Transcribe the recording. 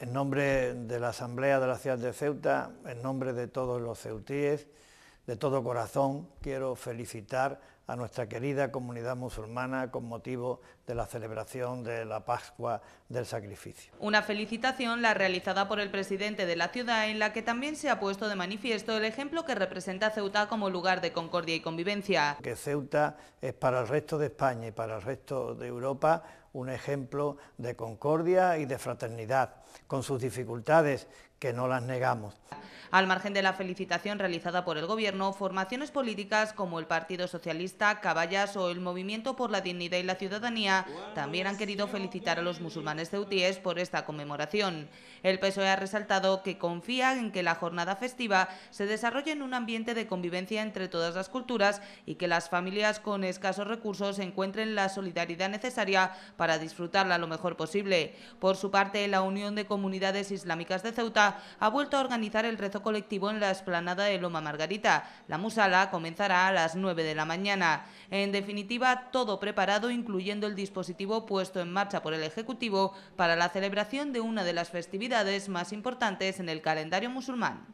en nombre de la Asamblea de la Ciudad de Ceuta, en nombre de todos los ceutíes, de todo corazón, quiero felicitar a nuestra querida comunidad musulmana con motivo de la celebración de la Pascua del Sacrificio. Una felicitación la realizada por el presidente de la ciudad en la que también se ha puesto de manifiesto el ejemplo que representa Ceuta como lugar de concordia y convivencia. Que Ceuta es para el resto de España y para el resto de Europa un ejemplo de concordia y de fraternidad, con sus dificultades que no las negamos. Al margen de la felicitación realizada por el Gobierno, formaciones políticas como el Partido Socialista Caballas o el Movimiento por la Dignidad y la Ciudadanía también han querido felicitar a los musulmanes ceutíes por esta conmemoración. El PSOE ha resaltado que confía en que la jornada festiva se desarrolle en un ambiente de convivencia entre todas las culturas y que las familias con escasos recursos encuentren la solidaridad necesaria para disfrutarla lo mejor posible. Por su parte, la Unión de Comunidades Islámicas de Ceuta ha vuelto a organizar el rezo colectivo en la esplanada de Loma Margarita. La musala comenzará a las 9 de la mañana. En definitiva, todo preparado, incluyendo el dispositivo puesto en marcha por el Ejecutivo para la celebración de una de las festividades más importantes en el calendario musulmán.